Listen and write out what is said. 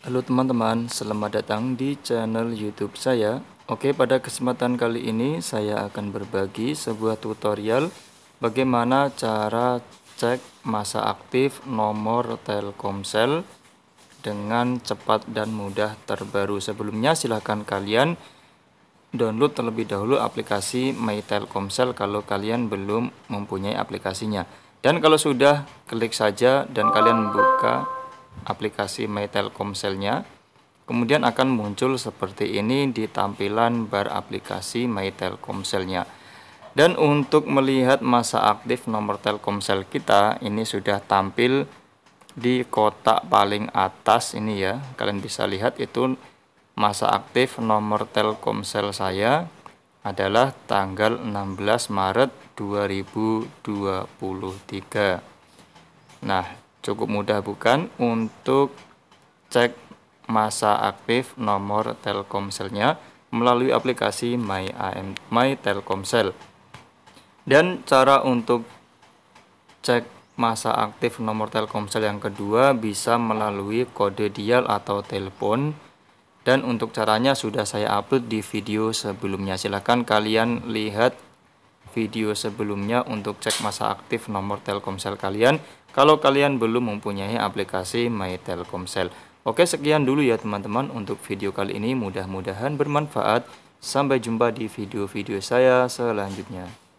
Halo teman-teman, selamat datang di channel YouTube saya. Oke, pada kesempatan kali ini saya akan berbagi sebuah tutorial bagaimana cara cek masa aktif nomor Telkomsel dengan cepat dan mudah terbaru. Sebelumnya silahkan kalian download terlebih dahulu aplikasi My Telkomsel kalau kalian belum mempunyai aplikasinya. Dan kalau sudah, klik saja dan kalian buka aplikasi My Telkomselnya. Kemudian akan muncul seperti ini di tampilan bar aplikasi My Telkomselnya. Dan untuk melihat masa aktif nomor Telkomsel kita, ini sudah tampil di kotak paling atas ini ya. Kalian bisa lihat itu masa aktif nomor Telkomsel saya adalah tanggal 16 Maret 2023. Nah, cukup mudah bukan untuk cek masa aktif nomor Telkomselnya melalui aplikasi My AM My Telkomsel. Dan cara untuk cek masa aktif nomor Telkomsel yang kedua bisa melalui kode dial atau telepon dan untuk caranya sudah saya upload di video sebelumnya. Silahkan kalian lihat video sebelumnya untuk cek masa aktif nomor Telkomsel kalian kalau kalian belum mempunyai aplikasi My Telkomsel. Oke, sekian dulu ya teman-teman untuk video kali ini. Mudah-mudahan bermanfaat. Sampai jumpa di video-video saya selanjutnya.